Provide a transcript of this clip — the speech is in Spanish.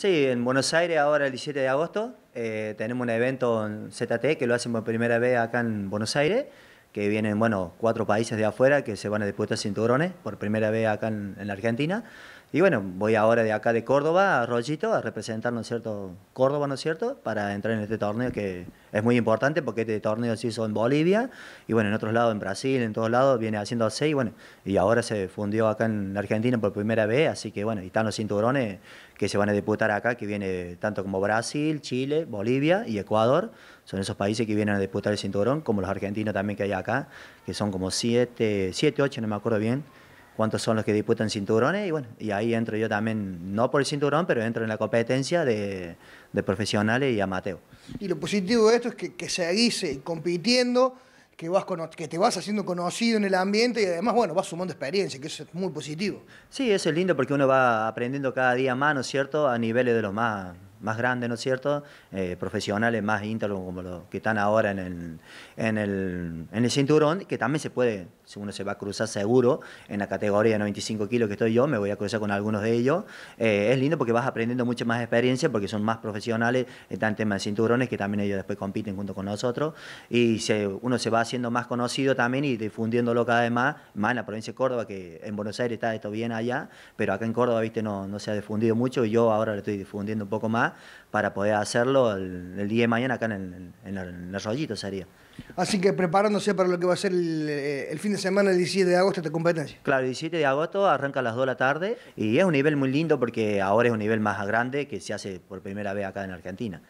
Sí, en Buenos Aires ahora el 17 de agosto eh, tenemos un evento en ZT que lo hacen por primera vez acá en Buenos Aires, que vienen, bueno, cuatro países de afuera que se van a disputar cinturones por primera vez acá en la Argentina. Y bueno, voy ahora de acá de Córdoba a Rollito a representar, cierto?, Córdoba, ¿no es cierto?, para entrar en este torneo que es muy importante porque este torneo se hizo en Bolivia y bueno, en otros lados, en Brasil, en todos lados, viene haciendo seis y bueno, y ahora se fundió acá en Argentina por primera vez, así que bueno, y están los cinturones que se van a disputar acá, que viene tanto como Brasil, Chile, Bolivia y Ecuador, son esos países que vienen a disputar el cinturón, como los argentinos también que hay acá, que son como siete, siete, ocho, no me acuerdo bien cuántos son los que disputan cinturones y bueno, y ahí entro yo también, no por el cinturón, pero entro en la competencia de, profesionales y amateos. Y lo positivo de esto es que, que seguís eh, compitiendo, que, vas que te vas haciendo conocido en el ambiente y además, bueno, vas sumando experiencia, que eso es muy positivo. Sí, eso es lindo porque uno va aprendiendo cada día más, ¿no es cierto?, a niveles de lo más más grandes, ¿no es cierto? Eh, profesionales más íntegros como los que están ahora en el, en, el, en el cinturón, que también se puede, si uno se va a cruzar seguro, en la categoría de 95 kilos que estoy yo, me voy a cruzar con algunos de ellos. Eh, es lindo porque vas aprendiendo mucha más experiencia, porque son más profesionales, están en tema de cinturones, que también ellos después compiten junto con nosotros, y se, uno se va haciendo más conocido también y difundiéndolo cada vez más, más en la provincia de Córdoba, que en Buenos Aires está esto bien allá, pero acá en Córdoba, viste, no se ha difundido mucho, y yo ahora lo estoy difundiendo un poco más, para poder hacerlo el, día de mañana acá en el, en, rollito sería. Así que preparándose para lo que va a ser el, eh, fin de semana, el 17 de agosto, esta competencia. Claro, el 17 de agosto arranca a las 2 de la tarde y es un nivel muy lindo porque ahora es un nivel más grande que se hace por primera vez acá en Argentina.